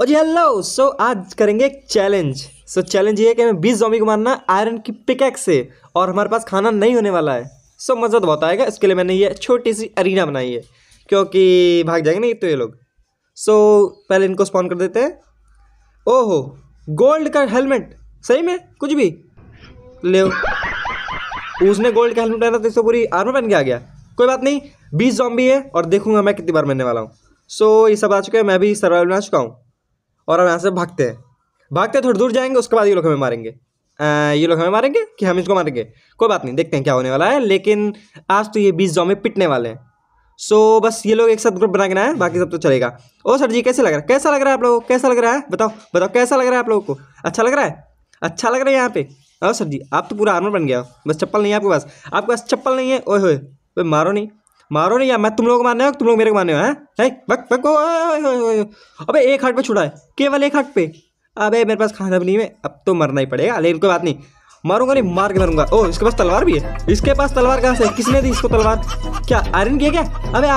और जी हेलो सो आज करेंगे एक चैलेंज सो चैलेंज ये है कि हमें बीस जॉम्बी को मारना आयरन की पिकैक से और हमारे पास खाना नहीं होने वाला है सो so, मज़ा तो बहुत आएगा इसके लिए मैंने ये छोटी सी अरीना बनाई है क्योंकि भाग जाएंगे नहीं तो ये लोग सो so, पहले इनको स्पॉन कर देते हैं ओहो गोल्ड का हेलमेट सही में कुछ भी ले उसने गोल्ड का हेलमेट पहना तो इसको पूरी आर्मर पहन के आ गया कोई बात नहीं बीस जॉम्बी है और देखूंगा मैं कितनी बार मरने वाला हूँ सो so, ये सब आ चुका है मैं भी सर्वाइवल बना चुका हूँ और हम यहाँ से भागते हैं भागते थोड़ी दूर जाएंगे उसके बाद ये लोग हमें मारेंगे आ, ये लोग हमें मारेंगे कि हम इसको मारेंगे कोई बात नहीं देखते हैं क्या होने वाला है लेकिन आज तो ये बीस जॉमे पिटने वाले हैं सो बस ये लोग एक साथ ग्रुप बना के ना है बाकी सब तो चलेगा ओ सर जी कैसे लग रहा है कैसा लग रहा है आप लोगों को कैसा लग रहा है बताओ बताओ कैसा लग रहा है आप लोगों को अच्छा लग रहा है अच्छा लग रहा है यहाँ पे ओ सर जी आप तो पूरा आर्मर बन गया हो बस चप्पल नहीं है आपके पास आपके पास चप्पल नहीं है ओह होए मारो नहीं मारो नहीं यार मैं तुम लोग मारने हो तुम लोग मेरे को मारने हो है बक बक अबे एक हाट पे छुड़ा है केवल एक हाट पे अबे मेरे पास खाना भी नहीं है अब तो मरना ही पड़ेगा लेकिन कोई बात नहीं मारूंगा नहीं मार के मारूंगा ओ इसके पास तलवार भी है इसके पास तलवार कहाँ से किसने दी इसको तलवार क्या आयरन की है क्या अबे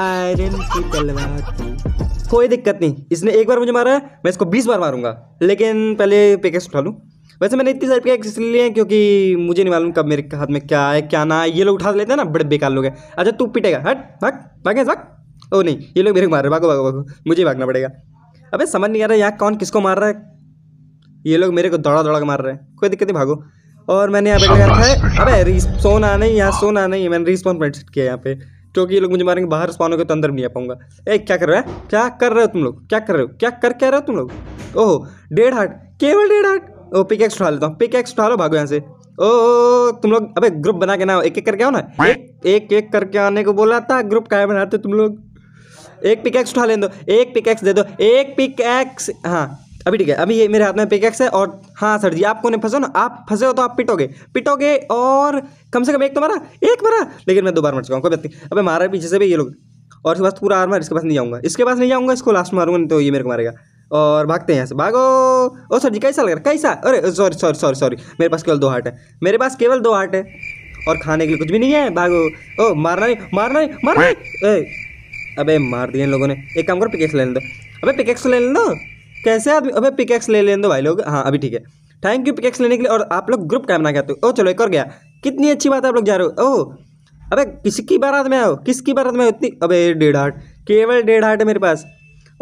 आयरन की तलवार कोई दिक्कत नहीं इसने एक बार मुझे मारा है मैं इसको बीस बार मारूंगा लेकिन पहले पैकेज उठा लूँ वैसे मैंने इतनी सारी पिकैक्स इसलिए लिए क्योंकि मुझे नहीं मालूम कब मेरे हाथ में क्या है क्या ना ये लोग उठा लेते हैं ना बड़े बेकार लोग हैं अच्छा तू पिटेगा हट भाग भागे भाग ओ नहीं ये लोग मेरे को मार रहे भागो भागो भागो मुझे भागना पड़ेगा अबे समझ नहीं आ रहा यहाँ कौन किसको मार रहा है ये लोग मेरे को दौड़ा दौड़ा के मार रहे हैं कोई दिक्कत नहीं भागो और मैंने यहाँ पे लगाया था अबे सोन आना ही यहाँ सोन आना ही मैंने रिस्पॉन पॉइंट सेट किया यहाँ पे क्योंकि ये लोग मुझे मारेंगे बाहर स्पॉन होकर तो अंदर नहीं आ पाऊंगा ए क्या कर रहे हैं क्या कर रहे हो तुम लोग क्या कर रहे हो क्या कर क्या रहे हो तुम लोग ओहो डेढ़ हार्ट केवल डेढ़ हार्ट ओ पिक एक्स उठा लेता हूँ पिक एक्स उठा लो भागो यहाँ से ओ, तुम लोग अबे ग्रुप बना के ना एक एक करके आओ ना एक एक, करके आने को बोला था ग्रुप क्या बनाते तुम लोग एक पिक एक्स उठा ले दो एक पिक एक्स दे दो एक पिक एक्स हाँ अभी ठीक है अभी ये मेरे हाथ में पिकेक्स है और हाँ सर जी आपको नहीं फंसो ना आप फंसे हो तो आप पिटोगे पिटोगे और कम से कम एक तो मारा एक मारा लेकिन मैं दो बार मर चुका हूँ कोई बात नहीं अबे मारा पीछे से भी ये लोग और इसके पास पूरा आर्मर इसके पास नहीं जाऊँगा इसके पास नहीं जाऊँगा इसको लास्ट मारूंगा नहीं तो ये मेरे को मारेगा और भागते हैं यहाँ से भागो ओ सर जी कैसा लग रहा है कैसा अरे सॉरी सॉरी सॉरी सॉरी मेरे पास केवल दो हार्ट है मेरे पास केवल दो हार्ट है और खाने के लिए कुछ भी नहीं है भागो ओ मारना नहीं मारना नहीं मारना नहीं अबे मार दिया इन लोगों ने एक काम करो पिकेक्स ले लें दो अबे पिकेक्स ले लें दो कैसे आदमी अबे पिकेक्स ले लें दो भाई लोग हाँ अभी ठीक है थैंक यू पिकेक्स लेने के लिए और आप लोग ग्रुप कैमरा कहते हो ओ चलो एक और गया कितनी अच्छी बात है आप लोग जा रहे हो ओ अबे किसकी बारात में आओ किसकी बारात में इतनी अबे डेढ़ हाट केवल डेढ़ हाट है मेरे पास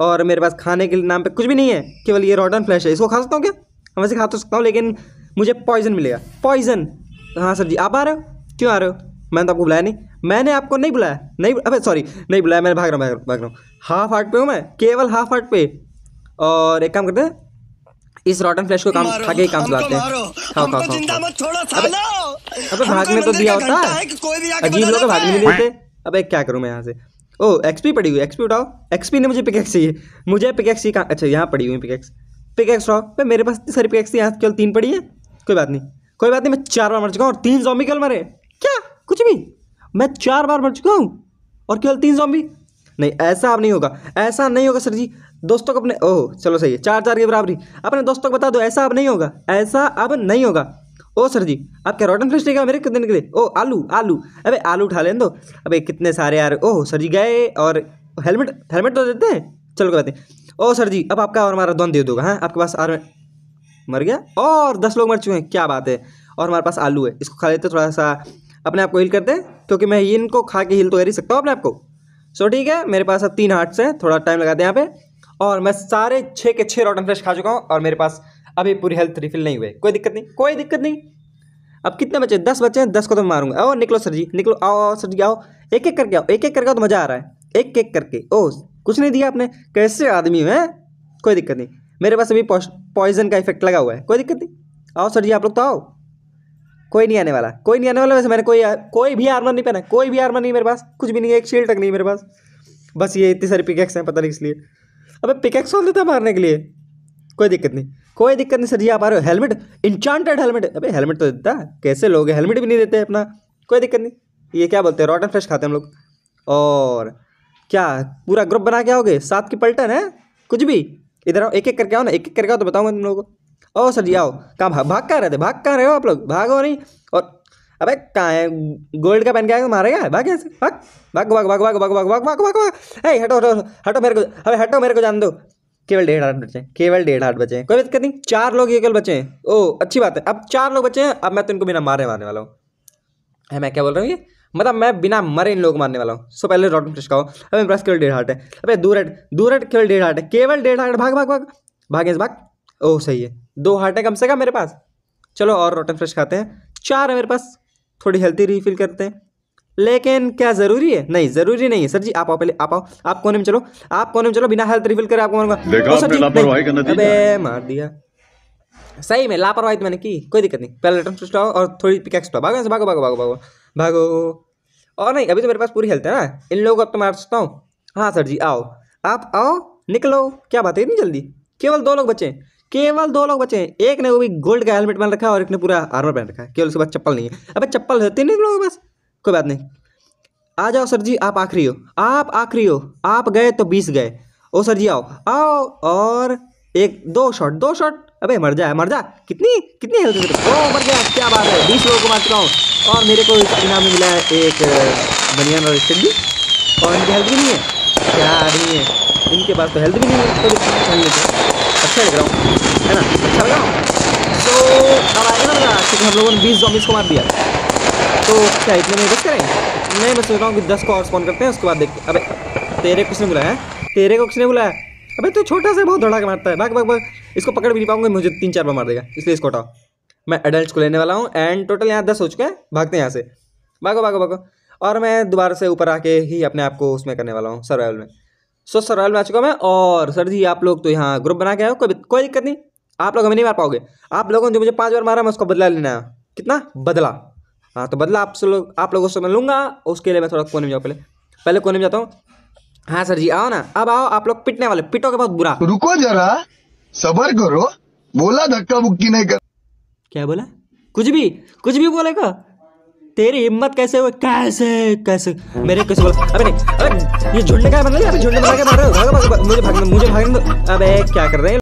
और मेरे पास खाने के नाम पे कुछ भी नहीं है केवल ये रॉटन फ्लैश है इसको खा सकता हूँ क्या हम वैसे खा तो सकता हूँ लेकिन मुझे पॉइजन मिलेगा पॉइजन हाँ सर जी आप आ रहे हो क्यों आ रहे हो मैंने तो आपको बुलाया नहीं मैंने आपको नहीं बुलाया नहीं अबे सॉरी नहीं बुलाया मैंने भाग रहा हूँ भाग रहा हूँ हाफ हार्ट पे हूँ मैं केवल हाफ हार्ट पे और एक काम करते हैं इस रॉटन फ्लैश को काम खा के काम चलाते हैं खाओ खाओ खाओ अबे भागने तो दिया होता है अजीब लोग भागने नहीं देते अबे क्या करूँ मैं यहाँ से ओ एक्सपी पड़ी हुई एक्सपी उठाओ एक्सपी ने मुझे पिकेक्स चाहिए मुझे पिकेक्स चाहिए अच्छा यहाँ पड़ी हुई पिकेक्स पिकेक्स उठाओ भाई मेरे पास इतनी सारी पिकेक्स थी यहाँ केवल तीन पड़ी है कोई बात नहीं कोई बात नहीं मैं चार बार मर चुका हूँ और तीन जॉम्बी केवल मरे क्या कुछ भी मैं चार बार मर चुका हूँ और केवल तीन जॉम्बी नहीं ऐसा अब नहीं होगा ऐसा नहीं होगा सर जी दोस्तों को अपने ओह चलो सही है चार चार के बराबरी अपने दोस्तों को बता दो ऐसा अब नहीं होगा ऐसा अब नहीं होगा ओ सर जी आप क्या रोटन फ्रेश लेगा मेरे कितने के लिए ओ आलू आलू अबे आलू उठा लें दो अबे कितने सारे यार ओह सर जी गए और हेलमेट हेलमेट तो देते हैं चलो कहते हैं ओ सर जी अब आपका और हमारा द्वंद दे दोगा हाँ आपके पास आर मर गया और दस लोग मर चुके हैं क्या बात है और हमारे पास आलू है इसको खा लेते थोड़ा सा अपने आप को हिल करते हैं क्योंकि मैं इनको खा के हिल तो कर ही सकता हूँ अपने आप को सो ठीक है मेरे पास अब तीन हार्ट्स हैं थोड़ा टाइम लगाते हैं यहाँ पे और मैं सारे छः के छः रोटन फ्रेश खा चुका हूँ और मेरे पास अभी पूरी हेल्थ रिफिल नहीं हुए कोई दिक्कत नहीं कोई दिक्कत नहीं अब कितने बचे दस बचे हैं दस को तो मारूंगा ओ निकलो सर जी निकलो आओ आओ सर जी आओ एक एक करके आओ एक एक करके आओ तो मज़ा आ रहा है एक एक करके ओ कुछ नहीं दिया आपने कैसे आदमी है कोई दिक्कत नहीं मेरे पास अभी पॉइजन का इफेक्ट लगा हुआ है कोई दिक्कत नहीं आओ सर जी आप लोग तो आओ कोई नहीं आने वाला कोई नहीं आने वाला वैसे मैंने कोई कोई भी आर्मर नहीं पहना कोई भी आर्मर नहीं मेरे पास कुछ भी नहीं है एक शील्ड तक नहीं मेरे पास बस ये इतनी सारी पिकेक्स हैं पता नहीं इसलिए अबे पिकेक्स होते था मारने के लिए कोई दिक्कत नहीं कोई दिक्कत नहीं सर जी आप आ रहे हो हेलमेट इंचांटेड हेलमेट अबे हेलमेट तो देता कैसे लोग हेलमेट भी नहीं देते अपना कोई दिक्कत नहीं ये क्या बोलते हैं रॉटन फ्रेश खाते हैं हम लोग और क्या पूरा ग्रुप बना के आओगे सात की पलटन है कुछ भी इधर आओ एक एक करके आओ ना एक एक करके आओ तो बताऊँगा तुम लोगों को ओ सर जी आओ कहाँ भाग भाग कहाँ रहे थे भाग कहाँ रहे हो आप लोग भागो नहीं और अबे कहाँ है गोल्ड का पहन के आएगा मारेगा भाग यहाँ भाग भाग भाग भाग भाग भाग भाग भाग भाग भाग भाग हे हटो हटो हटो मेरे को अबे हटो मेरे को जान दो केवल डेढ़ आठ बचे केवल डेढ़ आठ बचे कोई दिक्कत नहीं चार लोग केवल बचे हैं ओ अच्छी बात है अब चार लोग बचे हैं अब मैं तो इनको बिना मारने मारने वाला हूँ है मैं क्या बोल रहा हूँ ये मतलब मैं बिना मरे इन लोग मारने वाला हूँ सो पहले डॉट फ्रेश का अब ब्रश केवल डेढ़ हार्ट है अबे दूर दूर केवल डेढ़ हार्ट है केवल डेढ़ हार्ट भाग भाग भाग भाग इस भाग ओह सही है दो हार्ट है कम से कम मेरे पास चलो और रोटन फ्रेश खाते हैं चार है मेरे पास थोड़ी हेल्थी रीफिल करते हैं लेकिन क्या ज़रूरी है नहीं ज़रूरी नहीं है सर जी आप आओ पहले आप आओ आप कोने में चलो आप कोने में चलो बिना हेल्थ रिफिल करे आपको मारूंगा अबे मार दिया सही में लापरवाही तो मैंने की कोई दिक्कत नहीं पहले रिटर्न आओ और थोड़ी पिकैक्स स्टॉ भागो भागो भागो भागो भागो भागो और नहीं अभी तो मेरे पास पूरी हेल्थ है ना इन लोगों को अब तो मार सकता हूँ हाँ सर जी आओ आप आओ निकलो क्या बात है इतनी जल्दी केवल दो लोग बचे हैं केवल दो लोग बचे हैं एक ने वो भी गोल्ड का हेलमेट पहन रखा है और एक ने पूरा आर्मर पहन रखा है केवल उसके बाद चप्पल नहीं है अब चप्पल होती नहीं लोगों के पास कोई बात नहीं आ जाओ सर जी आप आखिरी हो आप आखिरी हो आप गए तो बीस गए ओ सर जी आओ आओ और एक दो शॉट दो शॉट अबे मर जाए मर जा कितनी कितनी हेल्थ ओ मर गया क्या बात है बीस लोगों को मार चुका हूँ और मेरे को इनाम मिला है एक बनियान और स्टिंग और इनकी हेल्थ भी नहीं है क्या आदमी है इनके पास तो हेल्थ भी नहीं है तो अच्छा लग रहा हूँ है ना अच्छा लग रहा हूँ तो अब आएगा ना क्योंकि हम लोगों ने बीस जॉम्बिस को मार दिया तो क्या इतने में बस करें नहीं मैं सोच रहा हूँ कि दस को और स्पॉन करते हैं उसके बाद देखते अबे तेरे कुछ नहीं बुलाया तेरे को कुछ ने बुलाया अबे तो छोटा सा बहुत धड़ाके मारता है भाग भाग भाग इसको पकड़ भी नहीं पाऊंगा मुझे तीन चार बार मार देगा इसलिए इसको हटाओ मैं एडल्ट को लेने वाला हूँ एंड टोटल यहाँ दस हो चुके हैं भागते हैं यहाँ से भागो भागो भागो और मैं दोबारा से ऊपर आके ही अपने आप को उसमें करने वाला हूँ सर्वाइवल में सो सर्वाइवल में आ चुका मैं और सर जी आप लोग तो यहाँ ग्रुप बना के आए हो कोई कोई दिक्कत नहीं आप लोग हमें नहीं मार पाओगे आप लोगों ने जो मुझे पाँच बार मारा मैं उसको बदला लेना है कितना बदला हाँ तो बदला आप लोग आप लोगों से मैं लूँगा उसके लिए मैं थोड़ा कोने में जाऊँ पहले पहले कोने में जाता हूँ हाँ सर जी आओ ना अब आओ आप लोग पिटने वाले पिटो के बहुत बुरा रुको जरा सबर करो बोला धक्का मुक्की नहीं कर क्या बोला कुछ भी कुछ भी बोलेगा तेरी हिम्मत कैसे हुई कैसे कैसे मेरे कैसे बोला अबे नहीं अबे ये झुंडने का मतलब अबे झुंडने का मार रहे हो भागो भागो मुझे भागने मुझे भागने अबे क्या कर रहे हैं